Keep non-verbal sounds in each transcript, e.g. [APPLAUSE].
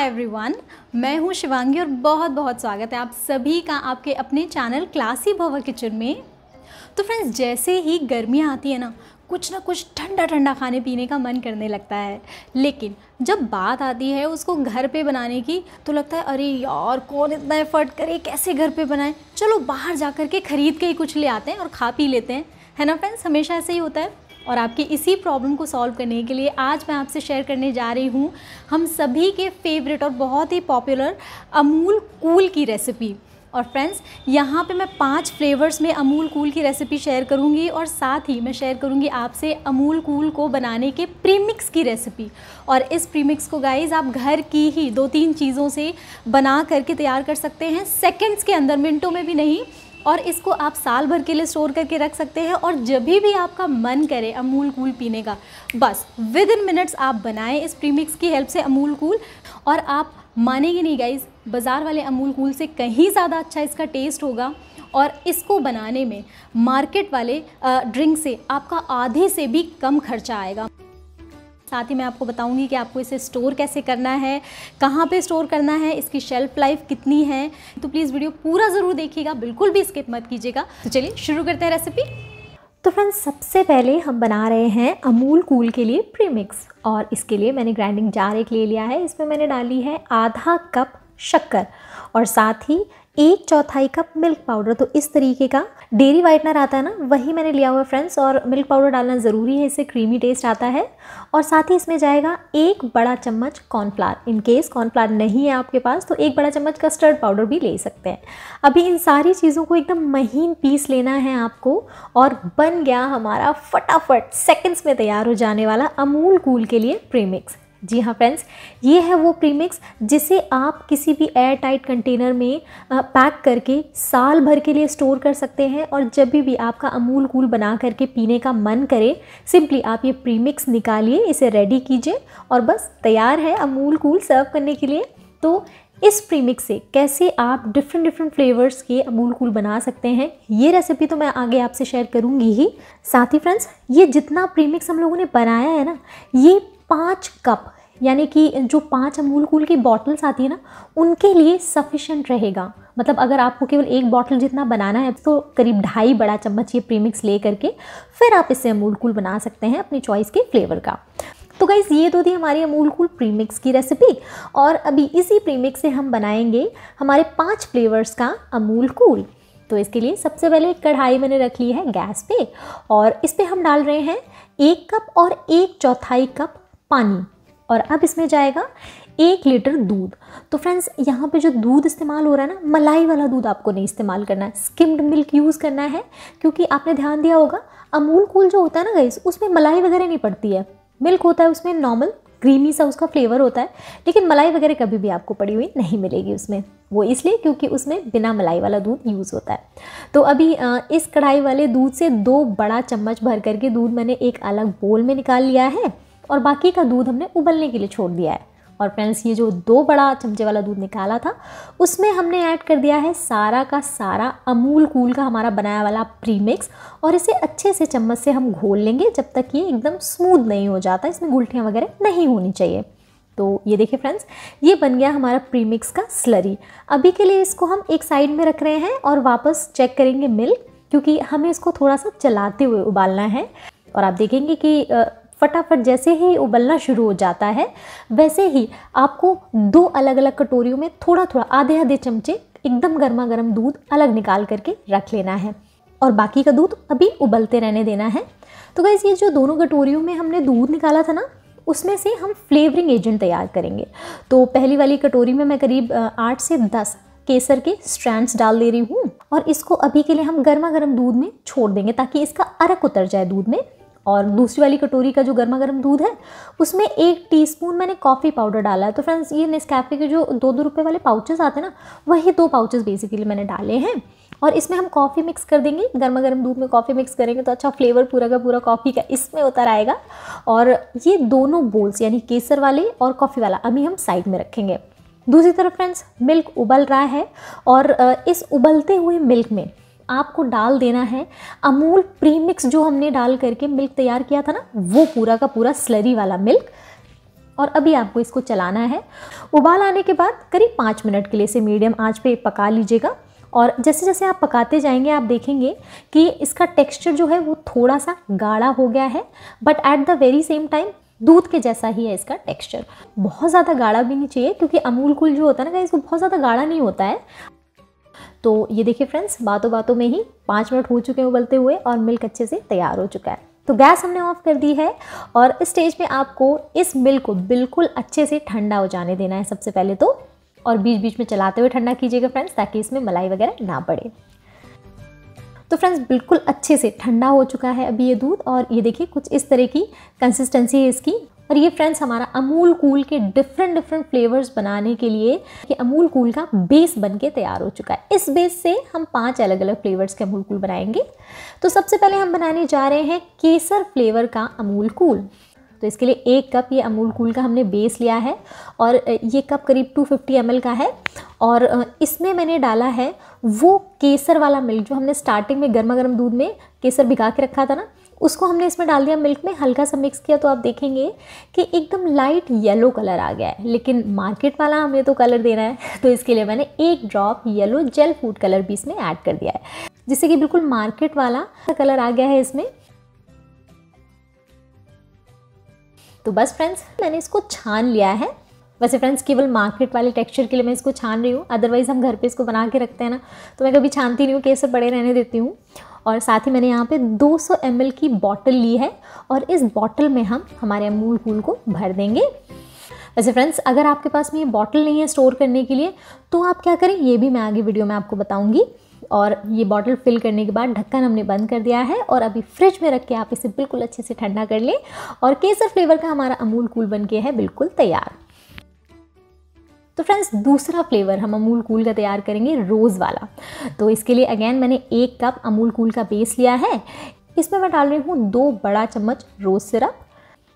hi everyone मैं हूं शिवांगी और बहुत बहुत स्वागत है आप सभी का आपके अपने चैनल क्लासी भवा किचन में तो फ्रेंड्स जैसे ही गर्मियाँ आती है ना कुछ ना कुछ ठंडा ठंडा खाने पीने का मन करने लगता है लेकिन जब बात आती है उसको घर पे बनाने की तो लगता है अरे यार कौन इतना एफर्ट करे कैसे घर पे बनाए चलो बाहर जा कर के ख़रीद के ही कुछ ले आते हैं और खा पी लेते हैं है ना फ्रेंड्स हमेशा ऐसे ही होता है और आपकी इसी प्रॉब्लम को सॉल्व करने के लिए आज मैं आपसे शेयर करने जा रही हूँ हम सभी के फेवरेट और बहुत ही पॉपुलर अमूल कूल की रेसिपी और फ्रेंड्स यहाँ पे मैं पांच फ्लेवर्स में अमूल कूल की रेसिपी शेयर करूँगी और साथ ही मैं शेयर करूँगी आपसे अमूल कूल को बनाने के प्रीमिक्स की रेसिपी और इस प्रीमिक्स को गाइज आप घर की ही दो तीन चीज़ों से बना करके तैयार कर सकते हैं सेकेंड्स के अंदर मिनटों में भी नहीं और इसको आप साल भर के लिए स्टोर करके रख सकते हैं और जब भी आपका मन करे अमूल कूल पीने का बस विद इन मिनट्स आप बनाएं इस प्रीमिक्स की हेल्प से अमूल कूल और आप मानेंगे नहीं गाइज बाज़ार वाले अमूल कूल से कहीं ज़्यादा अच्छा इसका टेस्ट होगा और इसको बनाने में मार्केट वाले ड्रिंक से आपका आधे से भी कम खर्चा आएगा साथ ही मैं आपको बताऊंगी कि आपको इसे स्टोर कैसे करना है कहाँ पे स्टोर करना है इसकी शेल्फ लाइफ कितनी है तो प्लीज़ वीडियो पूरा ज़रूर देखिएगा बिल्कुल भी स्किप मत कीजिएगा तो चलिए शुरू करते हैं रेसिपी तो फ्रेंड्स सबसे पहले हम बना रहे हैं अमूल कूल के लिए प्रीमिक्स और इसके लिए मैंने ग्राइंडिंग जार एक ले लिया है इसमें मैंने डाली है आधा कप शक्कर और साथ ही एक चौथाई कप मिल्क पाउडर तो इस तरीके का डेरी वाइटनर आता है ना वही मैंने लिया हुआ है फ्रेंड्स और मिल्क पाउडर डालना ज़रूरी है इससे क्रीमी टेस्ट आता है और साथ ही इसमें जाएगा एक बड़ा चम्मच कॉर्नफ्लावर इनकेस कॉर्नफ्लावर नहीं है आपके पास तो एक बड़ा चम्मच कस्टर्ड पाउडर भी ले सकते हैं अभी इन सारी चीज़ों को एकदम महीन पीस लेना है आपको और बन गया हमारा फटाफट सेकेंड्स में तैयार हो जाने वाला अमूल कूल के लिए प्रीमिक्स जी हाँ फ्रेंड्स ये है वो प्रीमिक्स जिसे आप किसी भी एयर टाइट कंटेनर में पैक करके साल भर के लिए स्टोर कर सकते हैं और जब भी भी आपका अमूल कूल बना करके पीने का मन करे सिंपली आप ये प्रीमिक्स निकालिए इसे रेडी कीजिए और बस तैयार है अमूल कूल सर्व करने के लिए तो इस प्रीमिक्स से कैसे आप डिफरेंट डिफरेंट फ्लेवर्स के अमूल कूल बना सकते हैं ये रेसिपी तो मैं आगे आपसे शेयर करूंगी ही साथ ही फ्रेंड्स ये जितना प्रीमिक्स हम लोगों ने बनाया है ना ये पाँच कप यानी कि जो पाँच अमूल कूल की बॉटल्स आती है ना उनके लिए सफिशेंट रहेगा मतलब अगर आपको केवल एक बॉटल जितना बनाना है तो करीब ढाई बड़ा चम्मच ये प्रीमिक्स ले करके फिर आप इससे अमूल कूल बना सकते हैं अपनी चॉइस के फ्लेवर का तो गाइज़ ये तो थी हमारी अमूल कूल प्रीमिक्स की रेसिपी और अभी इसी प्रीमिक्स से हम बनाएंगे हमारे पाँच फ्लेवर्स का अमूल कूल तो इसके लिए सबसे पहले एक कढ़ाई मैंने रख ली है गैस पे और इस पर हम डाल रहे हैं एक कप और एक चौथाई कप पानी और अब इसमें जाएगा एक लीटर दूध तो फ्रेंड्स यहाँ पे जो दूध इस्तेमाल हो रहा है ना मलाई वाला दूध आपको नहीं इस्तेमाल करना है स्किम्ड मिल्क यूज़ करना है क्योंकि आपने ध्यान दिया होगा अमूल कूल जो होता है ना गैस उसमें मलाई वगैरह नहीं पड़ती है मिल्क होता है उसमें नॉर्मल क्रीमी सा उसका फ्लेवर होता है लेकिन मलाई वगैरह कभी भी आपको पड़ी हुई नहीं मिलेगी उसमें वो इसलिए क्योंकि उसमें बिना मलाई वाला दूध यूज़ होता है तो अभी इस कढ़ाई वाले दूध से दो बड़ा चम्मच भर करके दूध मैंने एक अलग बोल में निकाल लिया है और बाकी का दूध हमने उबलने के लिए छोड़ दिया है और फ्रेंड्स ये जो दो बड़ा चमचे वाला दूध निकाला था उसमें हमने ऐड कर दिया है सारा का सारा अमूल कूल का हमारा बनाया वाला प्रीमिक्स और इसे अच्छे से चम्मच से हम घोल लेंगे जब तक ये एकदम स्मूथ नहीं हो जाता इसमें गुलटियाँ वगैरह नहीं होनी चाहिए तो ये देखिए फ्रेंड्स ये बन गया हमारा प्रीमिक्स का स्लरी अभी के लिए इसको हम एक साइड में रख रहे हैं और वापस चेक करेंगे मिल्क क्योंकि हमें इसको थोड़ा सा चलाते हुए उबालना है और आप देखेंगे कि फटाफट जैसे ही उबलना शुरू हो जाता है वैसे ही आपको दो अलग अलग कटोरियों में थोड़ा थोड़ा आधे आधे चमचे एकदम गर्मा गर्म दूध अलग निकाल करके रख लेना है और बाकी का दूध अभी उबलते रहने देना है तो गैस ये जो दोनों कटोरियों में हमने दूध निकाला था ना उसमें से हम फ्लेवरिंग एजेंट तैयार करेंगे तो पहली वाली कटोरी में मैं करीब आठ से दस केसर के स्ट्रैंड्स डाल दे रही हूँ और इसको अभी के लिए हम गर्मा गर्म दूध में छोड़ देंगे ताकि इसका अरक उतर जाए दूध में और दूसरी वाली कटोरी का जो गर्मा गर्म दूध है उसमें एक टीस्पून मैंने कॉफ़ी पाउडर डाला है तो फ्रेंड्स ये नेस्कैफ़े के जो दो दो रुपये वाले पाउचेस आते हैं ना वही दो पाउचेस बेसिकली मैंने डाले हैं और इसमें हम कॉफ़ी मिक्स कर देंगे गर्मा गर्म दूध में कॉफ़ी मिक्स करेंगे तो अच्छा फ्लेवर पूरा का पूरा कॉफ़ी का इसमें उतर आएगा और ये दोनों बोल्स यानी केसर वाले और कॉफ़ी वाला अभी हम साइड में रखेंगे दूसरी तरफ फ्रेंड्स मिल्क उबल रहा है और इस उबलते हुए मिल्क में आपको डाल देना है अमूल प्रीमिक्स जो हमने डाल करके मिल्क तैयार किया था ना वो पूरा का पूरा स्लरी वाला मिल्क और अभी आपको इसको चलाना है उबाल आने के बाद करीब पाँच मिनट के लिए इसे मीडियम आँच पे पका लीजिएगा और जैसे जैसे आप पकाते जाएंगे आप देखेंगे कि इसका टेक्सचर जो है वो थोड़ा सा गाढ़ा हो गया है but at the very same time दूध के जैसा ही है इसका टेक्सचर बहुत ज़्यादा गाढ़ा भी नहीं चाहिए क्योंकि अमूल कुल जो होता है ना इसको बहुत ज़्यादा गाढ़ा नहीं होता है तो ये देखिए फ्रेंड्स बातों बातों में ही पाँच मिनट हो चुके हैं उबलते हुए और मिल्क अच्छे से तैयार हो चुका है तो गैस हमने ऑफ कर दी है और इस स्टेज में आपको इस मिल्क को बिल्कुल अच्छे से ठंडा हो जाने देना है सबसे पहले तो और बीच बीच में चलाते हुए ठंडा कीजिएगा फ्रेंड्स ताकि इसमें मलाई वगैरह ना पड़े तो फ्रेंड्स बिल्कुल अच्छे से ठंडा हो चुका है अभी ये दूध और ये देखिए कुछ इस तरह की कंसिस्टेंसी है इसकी और ये फ्रेंड्स हमारा अमूल कूल के डिफरेंट डिफरेंट फ्लेवर्स बनाने के लिए ये अमूल कूल का बेस बन के तैयार हो चुका है इस बेस से हम पांच अलग अलग फ्लेवर्स के अमूल कूल बनाएंगे तो सबसे पहले हम बनाने जा रहे हैं केसर फ्लेवर का अमूल कूल तो इसके लिए एक कप ये अमूल कूल का हमने बेस लिया है और ये कप करीब 250 फिफ्टी का है और इसमें मैंने डाला है वो केसर वाला मिल्क जो हमने स्टार्टिंग में गर्मा गर्म दूध में केसर भिगा के रखा था ना उसको हमने इसमें डाल दिया मिल्क में हल्का सा मिक्स किया तो आप देखेंगे कि एकदम लाइट येलो कलर आ गया है लेकिन मार्केट वाला हमें तो कलर देना है [LAUGHS] तो इसके लिए मैंने एक drop yellow gel food colour भी इसमें ऐड कर दिया है जिससे कि बिल्कुल मार्केट वाला कलर आ गया है इसमें तो बस फ्रेंड्स मैंने इसको छान लिया है वैसे फ्रेंड्स केवल मार्केट वाले टेक्सचर के लिए मैं इसको छान रही हूँ अदरवाइज़ हम घर पे इसको बना के रखते हैं ना तो मैं कभी छानती नहीं हूँ केसर बड़े रहने देती हूँ और साथ ही मैंने यहाँ पे 200 सौ की बॉटल ली है और इस बॉटल में हम हमारे अमूल कूल को भर देंगे वैसे फ्रेंड्स अगर आपके पास में ये बॉटल नहीं है स्टोर करने के लिए तो आप क्या करें ये भी मैं आगे वीडियो में आपको बताऊँगी और ये बॉटल फिल करने के बाद ढक्कन हमने बंद कर दिया है और अभी फ्रिज में रख के आप इसे बिल्कुल अच्छे से ठंडा कर लें और केसर फ्लेवर का हमारा अमूल कूल बन के है बिल्कुल तैयार तो फ्रेंड्स दूसरा फ्लेवर हम अमूल कूल का तैयार करेंगे रोज़ वाला तो इसके लिए अगेन मैंने एक कप अमूल कूल का बेस लिया है इसमें मैं डाल रही हूँ दो बड़ा चम्मच रोज़ सिरप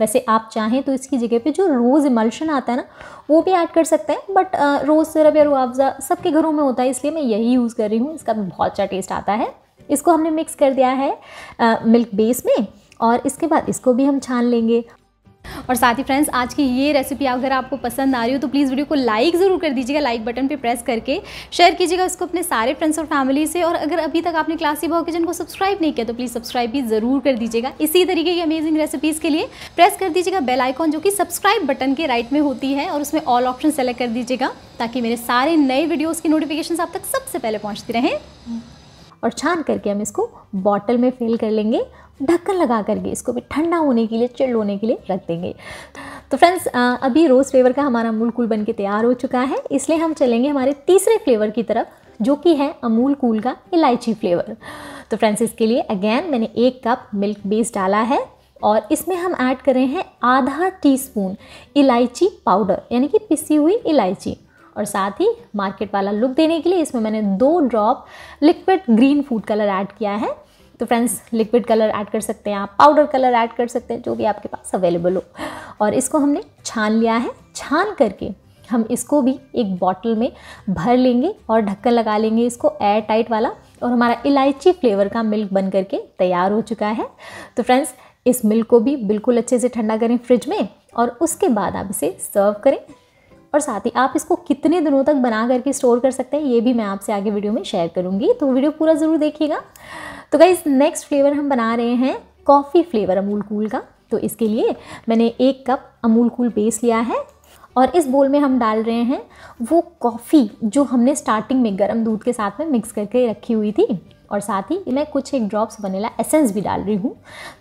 वैसे आप चाहें तो इसकी जगह पे जो रोज़ इमल्शन आता है ना वो भी ऐड कर सकते हैं बट रोज़ सिरप या रुआवज़ा सबके घरों में होता है इसलिए मैं यही यूज़ कर रही हूँ इसका बहुत अच्छा टेस्ट आता है इसको हमने मिक्स कर दिया है आ, मिल्क बेस में और इसके बाद इसको भी हम छान लेंगे और साथ ही फ्रेंड्स आज की ये रेसिपी अगर आपको पसंद आ रही हो तो प्लीज़ वीडियो को लाइक ज़रूर कर दीजिएगा लाइक बटन पर प्रेस करके शेयर कीजिएगा इसको अपने सारे फ्रेंड्स और फैमिली से और अगर अभी तक आपने क्लासी भाव किचन को सब्सक्राइब नहीं किया तो प्लीज़ सब्सक्राइब भी ज़रूर कर दीजिएगा इसी तरीके की अमेजिंग रेसिपीज़ के लिए प्रेस कर दीजिएगा बेल आइकॉन जो कि सब्सक्राइब बटन के राइट में होती है और उसमें ऑल ऑप्शन सेलेक्ट कर दीजिएगा ताकि मेरे सारे नए वीडियोज़ की नोटिफिकेशन आप तक सबसे पहले पहुँचती रहें और छान करके हम इसको बॉटल में फिल कर लेंगे ढक्कन लगा करके इसको भी ठंडा होने के लिए चिल्ड होने के लिए रख देंगे तो फ्रेंड्स अभी रोज़ फ्लेवर का हमारा अमूल कूल बन के तैयार हो चुका है इसलिए हम चलेंगे हमारे तीसरे फ्लेवर की तरफ जो कि है अमूल कूल का इलायची फ्लेवर तो फ्रेंड्स इसके लिए अगेन मैंने एक कप मिल्क बेस डाला है और इसमें हम ऐड कर रहे हैं आधा टीस्पून इलायची पाउडर यानी कि पिसी हुई इलायची और साथ ही मार्केट वाला लुक देने के लिए इसमें मैंने दो drop liquid green food colour add किया है तो फ्रेंड्स लिक्विड कलर ऐड कर सकते हैं आप पाउडर कलर ऐड कर सकते हैं जो भी आपके पास अवेलेबल हो और इसको हमने छान लिया है छान करके हम इसको भी एक बॉटल में भर लेंगे और ढक्कन लगा लेंगे इसको एयर टाइट वाला और हमारा इलायची फ्लेवर का मिल्क बन करके तैयार हो चुका है तो फ्रेंड्स इस मिल्क को भी बिल्कुल अच्छे से ठंडा करें फ्रिज में और उसके बाद आप इसे सर्व करें और साथ ही आप इसको कितने दिनों तक बना करके स्टोर कर सकते हैं ये भी मैं आपसे आगे वीडियो में शेयर करूँगी तो वीडियो पूरा ज़रूर देखिएगा तो गाइज नेक्स्ट फ्लेवर हम बना रहे हैं कॉफ़ी फ्लेवर अमूल कूल का तो इसके लिए मैंने एक कप अमूल कूल बेस लिया है और इस बोल में हम डाल रहे हैं वो कॉफ़ी जो हमने स्टार्टिंग में गर्म दूध के साथ में मिक्स करके रखी हुई थी और साथ ही मैं कुछ एक ड्रॉप्स वनीला एसेंस भी डाल रही हूँ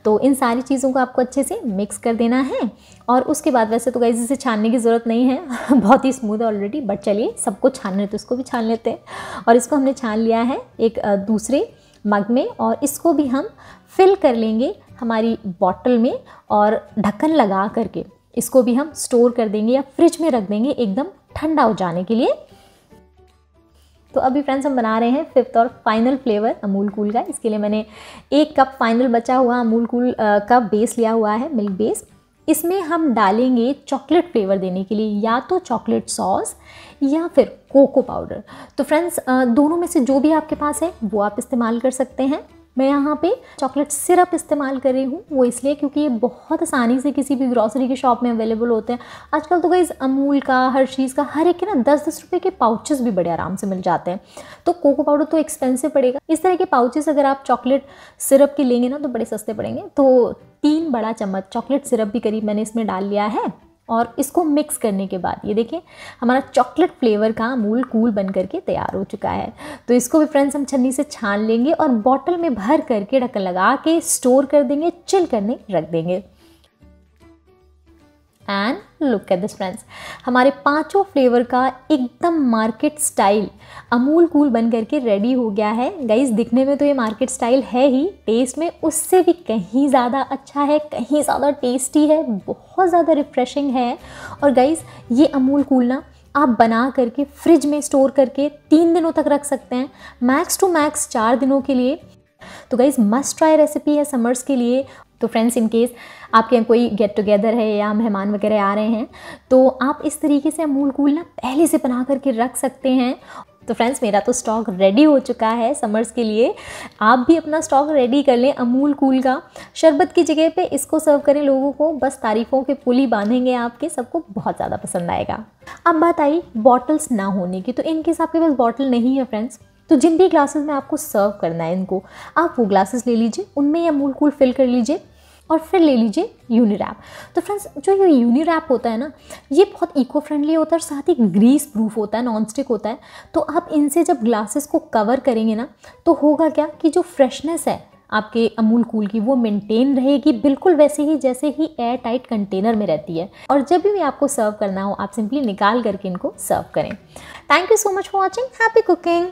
तो इन सारी चीज़ों को आपको अच्छे से मिक्स कर देना है और उसके बाद वैसे तो गाइज इसे छानने की ज़रूरत नहीं है [LAUGHS] बहुत ही स्मूथ है ऑलरेडी बट चलिए सबको छान है तो उसको भी छान लेते हैं और इसको हमने छान लिया है एक दूसरे मग में और इसको भी हम फिल कर लेंगे हमारी बॉटल में और ढक्कन लगा करके इसको भी हम स्टोर कर देंगे या फ्रिज में रख देंगे एकदम ठंडा हो जाने के लिए तो अभी फ्रेंड्स हम बना रहे हैं फिफ्थ और फाइनल फ्लेवर अमूल कूल का इसके लिए मैंने एक कप फाइनल बचा हुआ अमूल कूल का बेस लिया हुआ है मिल्क बेस इसमें हम डालेंगे चॉकलेट फ्लेवर देने के लिए या तो चॉकलेट सॉस या फिर कोको पाउडर तो फ्रेंड्स दोनों में से जो भी आपके पास है वो आप इस्तेमाल कर सकते हैं मैं यहाँ पे चॉकलेट सिरप इस्तेमाल कर रही हूँ वो इसलिए क्योंकि ये बहुत आसानी से किसी भी ग्रॉसरी की शॉप में अवेलेबल होते हैं आजकल तो गई अमूल का हर चीज़ का हर एक के ना दस दस रुपये के पाउचेस भी बड़े आराम से मिल जाते हैं तो कोको पाउडर तो एक्सपेंसिव पड़ेगा इस तरह के पाउचेस अगर आप चॉकलेट सिरप के लेंगे ना तो बड़े सस्ते पड़ेंगे तो तीन बड़ा चम्मच चॉकलेट सिरप भी करीब मैंने इसमें डाल लिया है और इसको मिक्स करने के बाद ये देखिए हमारा चॉकलेट फ्लेवर का अमूल कूल बन करके तैयार हो चुका है तो इसको भी फ्रेंड्स हम छन्नी से छान लेंगे और बॉटल में भर करके ढक्कन लगा के स्टोर कर देंगे चिल करने रख देंगे and look at this friends हमारे पांचों फ्लेवर का एकदम मार्केट स्टाइल अमूल कूल बन करके रेडी हो गया है गाइज दिखने में तो ये मार्केट स्टाइल है ही टेस्ट में उससे भी कहीं ज़्यादा अच्छा है कहीं ज़्यादा टेस्टी है बहुत ज़्यादा रिफ्रेशिंग है और गाइज ये अमूल कूल ना आप बना करके फ्रिज में स्टोर करके तीन दिनों तक रख सकते हैं मैक्स टू मैक्स चार दिनों के लिए तो गाइज़ मस्ट ट्राई रेसिपी है समर्स के लिए तो फ्रेंड्स इन केस आपके यहाँ कोई गेट टुगेदर है या मेहमान वगैरह आ रहे हैं तो आप इस तरीके से अमूल कूल ना पहले से बना करके रख सकते हैं तो फ्रेंड्स मेरा तो स्टॉक रेडी हो चुका है समर्स के लिए आप भी अपना स्टॉक रेडी कर लें अमूल कूल का शरबत की जगह पे इसको सर्व करें लोगों को बस तारीफ़ों के पुल ही बांधेंगे आपके सबको बहुत ज़्यादा पसंद आएगा अब बात आई बॉटल्स ना होने की तो इनकेस आपके पास बॉटल नहीं है फ्रेंड्स तो जिन भी ग्लासेस में आपको सर्व करना है इनको आप वो ग्लासेस ले लीजिए उनमें यह अमूल कूल फिल कर लीजिए और फिर ले लीजिए यूनी रैप तो फ्रेंड्स जो ये यूनी रैप होता है ना ये बहुत इको फ्रेंडली होता है और साथ ही ग्रीस प्रूफ होता है नॉन स्टिक होता है तो आप इनसे जब ग्लासेस को कवर करेंगे ना तो होगा क्या कि जो फ्रेशनेस है आपके अमूल कूल की वो मेंटेन रहेगी बिल्कुल वैसे ही जैसे ही एयर टाइट कंटेनर में रहती है और जब भी आपको सर्व करना हो आप सिंपली निकाल करके इनको सर्व करें thank you so much for watching happy cooking